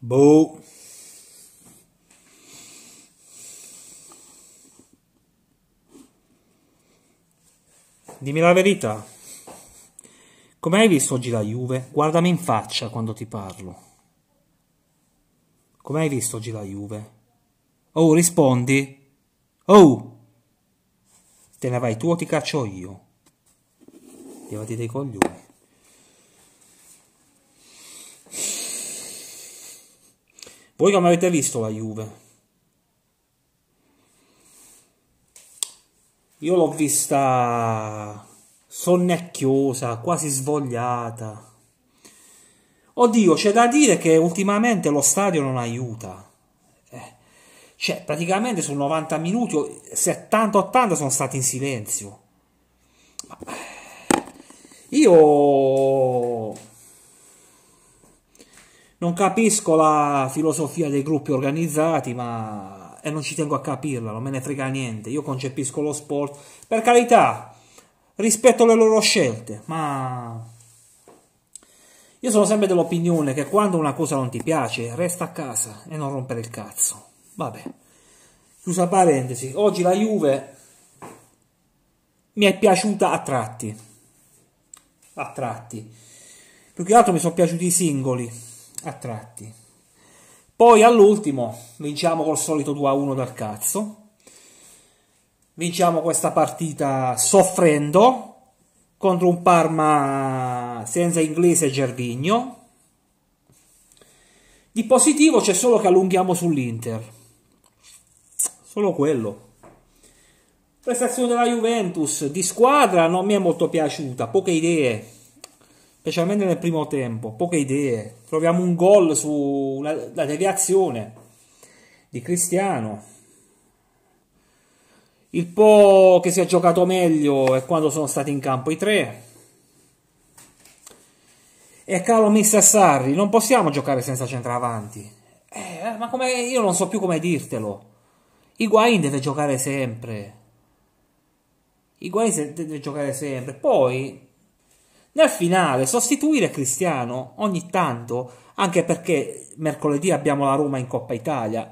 Boh. Dimmi la verità. Come hai visto oggi la Juve? Guardami in faccia quando ti parlo. Come hai visto oggi la Juve? Oh, rispondi. Oh! Te ne vai tu o ti caccio io? Levati dei coglioni. Voi come avete visto la Juve? Io l'ho vista sonnecchiosa, quasi svogliata. Oddio, c'è da dire che ultimamente lo stadio non aiuta. Eh, cioè, praticamente su 90 minuti, 70-80 sono stati in silenzio. Eh, io Non capisco la filosofia dei gruppi organizzati, ma e non ci tengo a capirla, non me ne frega niente. Io concepisco lo sport, per carità, rispetto le loro scelte, ma io sono sempre dell'opinione che quando una cosa non ti piace, resta a casa e non rompere il cazzo. Vabbè. Chiusa parentesi, oggi la Juve mi è piaciuta a tratti. A tratti. Più che altro mi sono piaciuti i singoli a tratti. Poi all'ultimo vinciamo col solito 2-1 dal cazzo. Vinciamo questa partita soffrendo contro un Parma senza Inglese e Gervigno. Di positivo c'è solo che allunghiamo sull'Inter. Solo quello. Prestazione della Juventus di squadra non mi è molto piaciuta, poche idee specialmente nel primo tempo, poche idee. Troviamo un gol sulla deviazione di Cristiano. Il po' che si è giocato meglio è quando sono stati in campo i tre. E caro mister Sarri, non possiamo giocare senza centravanti. Eh, ma come io non so più come dirtelo. Higuain deve giocare sempre. Higuain deve giocare sempre. Poi nel finale sostituire Cristiano ogni tanto, anche perché mercoledì abbiamo la Roma in Coppa Italia,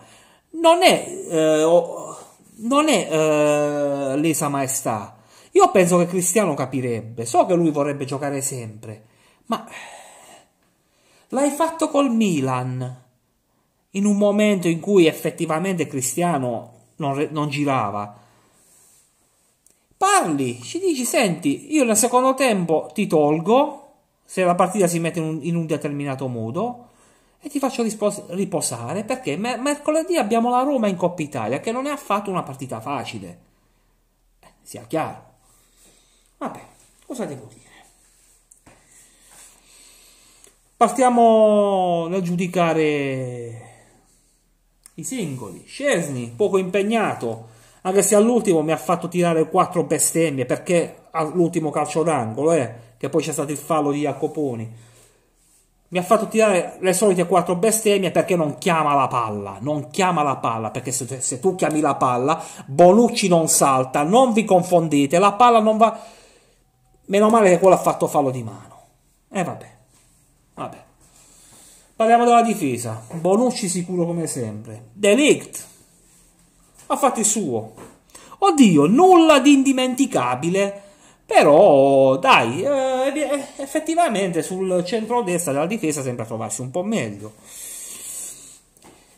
non è, eh, non è eh, lesa maestà. Io penso che Cristiano capirebbe, so che lui vorrebbe giocare sempre, ma l'hai fatto col Milan in un momento in cui effettivamente Cristiano non, non girava parli, ci dici, senti, io nel secondo tempo ti tolgo, se la partita si mette in un, in un determinato modo, e ti faccio rispos- riposare, perché mer- mercoledì abbiamo la Roma in Coppa Italia, che non è affatto una partita facile, eh, sia chiaro. Vabbè, cosa devo dire? Partiamo dal giudicare i singoli. Scesni, poco impegnato, anche se all'ultimo mi ha fatto tirare quattro bestemmie perché all'ultimo calcio d'angolo, eh, che poi c'è stato il fallo di Jacoponi. Mi ha fatto tirare le solite quattro bestemmie perché non chiama la palla. Non chiama la palla perché se, se tu chiami la palla, Bonucci non salta. Non vi confondete, la palla non va. Meno male che quello ha fatto fallo di mano. E eh, vabbè, vabbè. Parliamo della difesa. Bonucci sicuro come sempre. Delict ha fatto il suo. Oddio, nulla di indimenticabile. Però, dai, eh, eh, effettivamente sul centro-destra della difesa sembra trovarsi un po' meglio.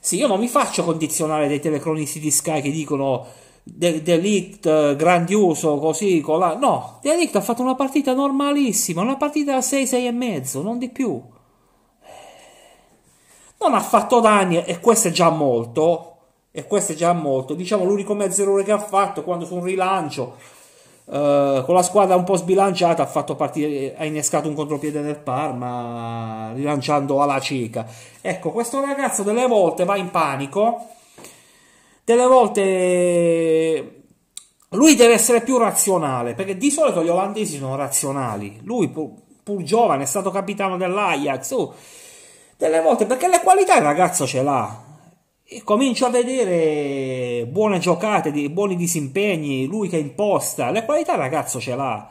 Sì, io non mi faccio condizionare dai telecronisti di Sky che dicono De- Delict eh, grandioso così con la... No, Delict ha fatto una partita normalissima, una partita a 6-6 e mezzo, non di più. Non ha fatto danni e questo è già molto e questo è già molto. Diciamo l'unico mezzo errore che ha fatto quando su un rilancio eh, con la squadra un po' sbilanciata ha fatto partire, ha innescato un contropiede del Parma rilanciando alla cieca. Ecco, questo ragazzo delle volte va in panico, delle volte lui deve essere più razionale perché di solito gli olandesi sono razionali. Lui pur, pur giovane è stato capitano dell'Ajax. Oh, delle volte perché le qualità il ragazzo ce l'ha e comincio a vedere buone giocate, buoni disimpegni, lui che imposta, le qualità il ragazzo ce l'ha.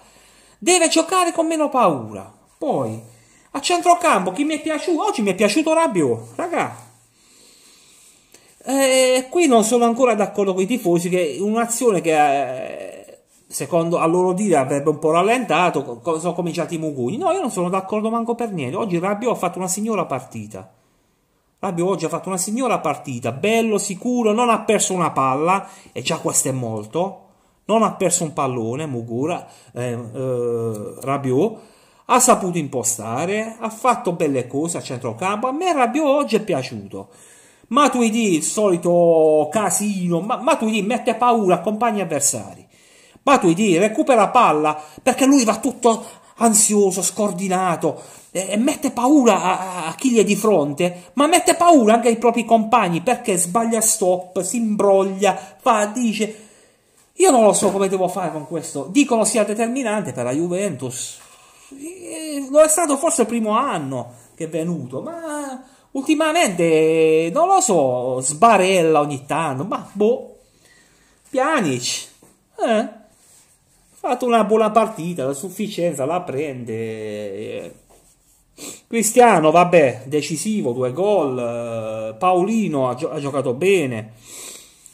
Deve giocare con meno paura. Poi, a centrocampo, chi mi è piaciuto? Oggi mi è piaciuto Rabio, raga. E eh, qui non sono ancora d'accordo con i tifosi che un'azione che eh, secondo a loro dire avrebbe un po' rallentato, sono cominciati i mugugni. No, io non sono d'accordo manco per niente. Oggi Rabio ha fatto una signora partita Abbiamo oggi fatto una signora partita, bello, sicuro, non ha perso una palla, e già questo è molto. Non ha perso un pallone, Mugura, eh, eh, Rabiot, ha saputo impostare, ha fatto belle cose a centrocampo. A me Rabiot oggi è piaciuto. Matuidi, il solito casino, ma Matuidi mette paura a compagni avversari. Matuidi recupera palla perché lui va tutto ansioso, scordinato, e mette paura a, a, chi gli è di fronte, ma mette paura anche ai propri compagni perché sbaglia stop, si imbroglia, fa, dice... Io non lo so come devo fare con questo. Dicono sia determinante per la Juventus. Lo è stato forse il primo anno che è venuto, ma ultimamente non lo so. Sbarella ogni tanto, ma boh. Pianic. Eh fatto una buona partita, la sufficienza la prende. Eh. Cristiano, vabbè, decisivo, due gol. Eh, Paolino ha, gio- ha, giocato bene,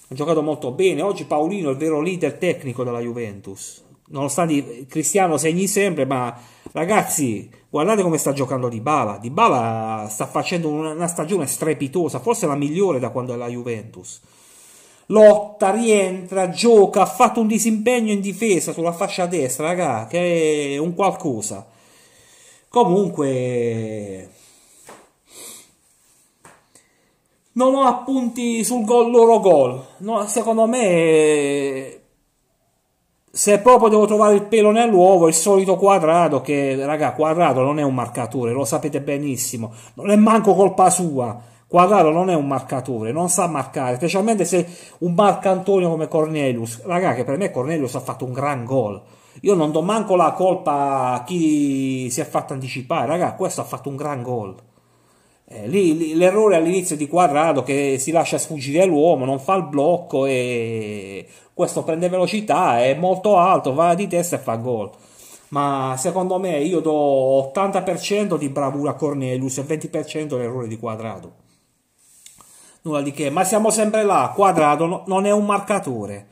ha giocato molto bene. Oggi Paolino è il vero leader tecnico della Juventus. Nonostante Cristiano segni sempre, ma ragazzi, guardate come sta giocando Dybala. Dybala sta facendo una, una stagione strepitosa, forse la migliore da quando è la Juventus lotta, rientra, gioca, ha fatto un disimpegno in difesa sulla fascia destra, raga, che è un qualcosa. Comunque non ho appunti sul gol loro gol. No, secondo me se proprio devo trovare il pelo nell'uovo, il solito quadrato che raga, quadrato non è un marcatore, lo sapete benissimo, non è manco colpa sua. Quadraro non è un marcatore, non sa marcare, specialmente se un marcantonio come Cornelius. Raga, che per me Cornelius ha fatto un gran gol. Io non do manco la colpa a chi si è fatto anticipare, raga, questo ha fatto un gran gol. Eh, lì, lì, l'errore all'inizio di Quadrado che si lascia sfuggire l'uomo, non fa il blocco e questo prende velocità, è molto alto, va di testa e fa gol. Ma secondo me io do 80% di bravura a Cornelius e 20% l'errore di Quadrado nulla di che, ma siamo sempre là, quadrato no, non è un marcatore.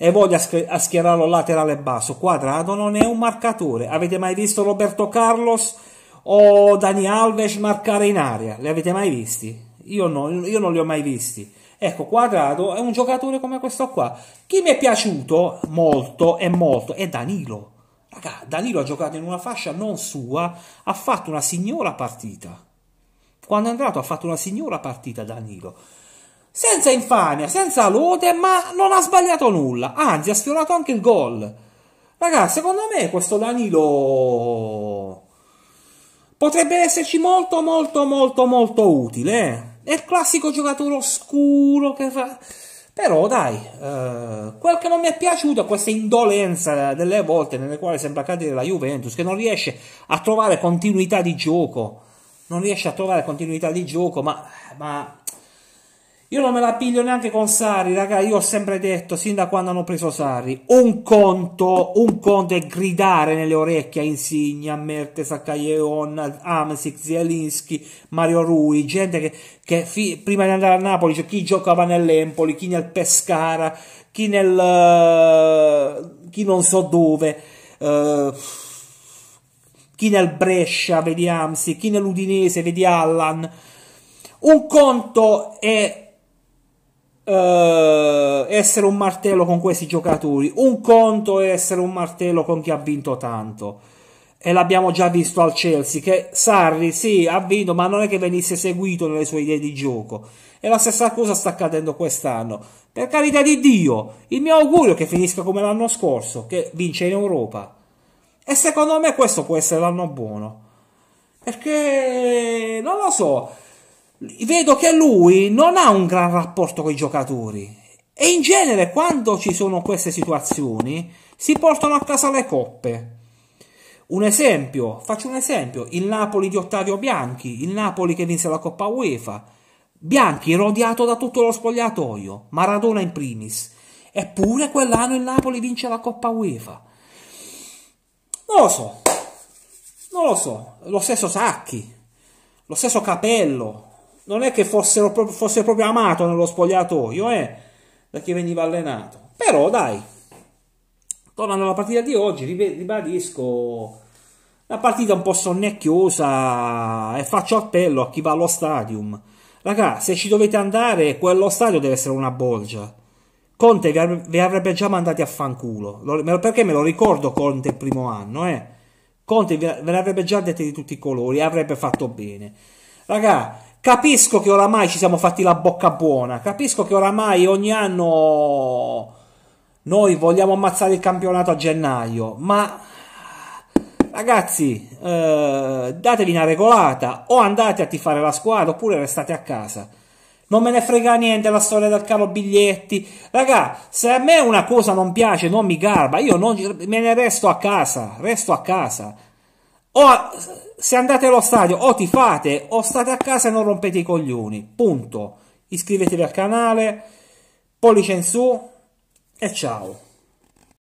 E voglio a schierarlo laterale basso, quadrato non è un marcatore. Avete mai visto Roberto Carlos o Dani Alves marcare in aria? Li avete mai visti? Io, no, io non li ho mai visti. Ecco, quadrato è un giocatore come questo qua. Chi mi è piaciuto molto e molto è Danilo. Raga, Danilo ha giocato in una fascia non sua, ha fatto una signora partita. Quando è entrato ha fatto una signora partita Danilo. Senza infamia, senza lode, ma non ha sbagliato nulla. Anzi, ha sfiorato anche il gol. Ragazzi, secondo me questo Danilo potrebbe esserci molto, molto, molto, molto utile. Eh. È il classico giocatore oscuro che fa... Però dai, eh, quel che non mi è piaciuto è questa indolenza delle volte nelle quali sembra cadere la Juventus, che non riesce a trovare continuità di gioco non riesce a trovare continuità di gioco, ma, ma io non me la piglio neanche con Sari, raga. Io ho sempre detto, sin da quando hanno preso Sari, un conto, un conto è gridare nelle orecchie a Insignia, Mertes, a Caglion, Amsic, Zielinski, Mario Rui, gente che, che fi, prima di andare a Napoli, cioè chi giocava nell'Empoli, chi nel Pescara, chi nel... Eh, chi non so dove... Uh, chi nel Brescia vedi Amsi, chi nell'Udinese vedi Allan. Un conto è Uh, essere un martello con questi giocatori. Un conto è essere un martello con chi ha vinto tanto. E l'abbiamo già visto al Chelsea, che Sarri sì, ha vinto, ma non è che venisse seguito nelle sue idee di gioco. E la stessa cosa sta accadendo quest'anno. Per carità di Dio, il mio augurio è che finisca come l'anno scorso, che vince in Europa. E secondo me questo può essere l'anno buono. Perché non lo so, vedo che lui non ha un gran rapporto con i giocatori. E in genere quando ci sono queste situazioni si portano a casa le coppe. Un esempio, faccio un esempio, il Napoli di Ottavio Bianchi, il Napoli che vinse la Coppa UEFA. Bianchi rodiato da tutto lo spogliatoio, Maradona in primis. Eppure quell'anno il Napoli vince la Coppa UEFA. Non lo so, non lo so, lo stesso Sacchi, lo stesso Capello, non è che fossero, fosse proprio amato nello spogliatoio, eh, da chi veniva allenato. Però dai, tornando alla partita di oggi, ribadisco la partita un po' sonnecchiosa e faccio appello a chi va allo stadium. Raga, se ci dovete andare, quello stadio deve essere una bolgia. Conte vi, av- vi avrebbe già mandati a fanculo. Lo, me perché me lo ricordo Conte il primo anno, eh? Conte ve ne avrebbe già dette di tutti i colori, avrebbe fatto bene. Raga, capisco che oramai ci siamo fatti la bocca buona, capisco che oramai ogni anno noi vogliamo ammazzare il campionato a gennaio, ma ragazzi, eh, datevi una regolata, o andate a tifare la squadra oppure restate a casa. Non me ne frega niente la storia del caro biglietti. Raga, se a me una cosa non piace, non mi garba, io non, me ne resto a casa. Resto a casa. O se andate allo stadio, o ti fate, o state a casa e non rompete i coglioni. Punto. Iscrivetevi al canale, pollice in su e ciao.